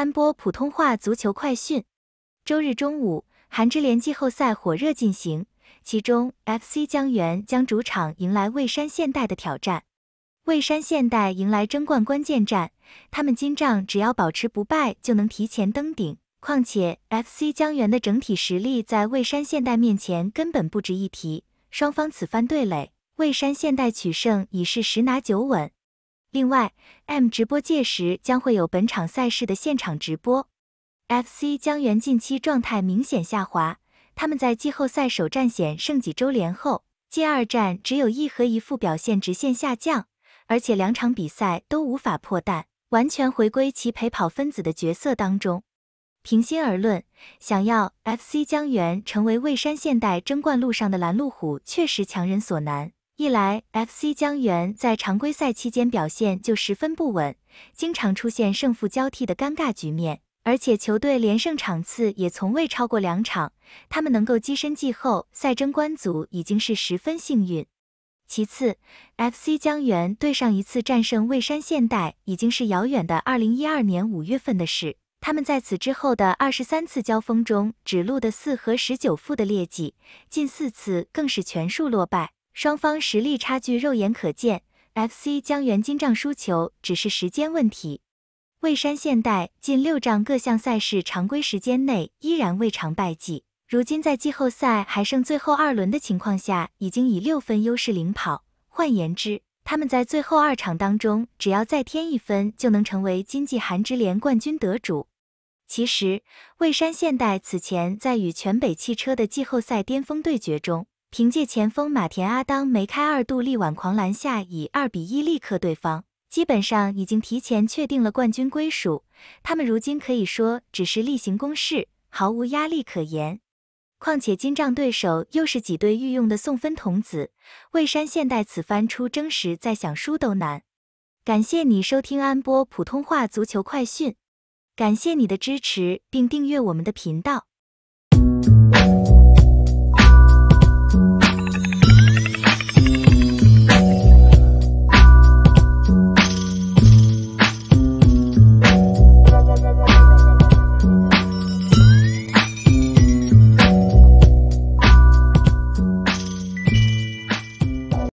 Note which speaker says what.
Speaker 1: 三波普通话足球快讯：周日中午，韩职联季后赛火热进行，其中 FC 江源将主场迎来蔚山现代的挑战。蔚山现代迎来争冠关键战，他们今仗只要保持不败，就能提前登顶。况且 FC 江源的整体实力在蔚山现代面前根本不值一提，双方此番对垒，蔚山现代取胜已是十拿九稳。另外，M 直播届时将会有本场赛事的现场直播。FC 江源近期状态明显下滑，他们在季后赛首战险胜几周连后，近二战只有一和一负，表现直线下降，而且两场比赛都无法破蛋，完全回归其陪跑分子的角色当中。平心而论，想要 FC 江源成为蔚山现代争冠路上的拦路虎，确实强人所难。一来，FC 江原在常规赛期间表现就十分不稳，经常出现胜负交替的尴尬局面，而且球队连胜场次也从未超过两场，他们能够跻身季后赛争冠组已经是十分幸运。其次，FC 江原对上一次战胜蔚山现代已经是遥远的二零一二年五月份的事，他们在此之后的二十三次交锋中只录得四和十九负的劣迹，近四次更是全数落败。双方实力差距肉眼可见，FC 将原金帐输球只是时间问题。蔚山现代近六仗各项赛事常规时间内依然未尝败绩，如今在季后赛还剩最后二轮的情况下，已经以六分优势领跑。换言之，他们在最后二场当中只要再添一分，就能成为金济韩之联冠军得主。其实，蔚山现代此前在与全北汽车的季后赛巅峰对决中。凭借前锋马田阿当梅开二度力挽狂澜下，以二比一力克对方，基本上已经提前确定了冠军归属。他们如今可以说只是例行公事，毫无压力可言。况且金帐对手又是几队御用的送分童子，蔚山现代此番出征时再想输都难。感谢你收听安波普通话足球快讯，感谢你的支持并订阅我们的频道。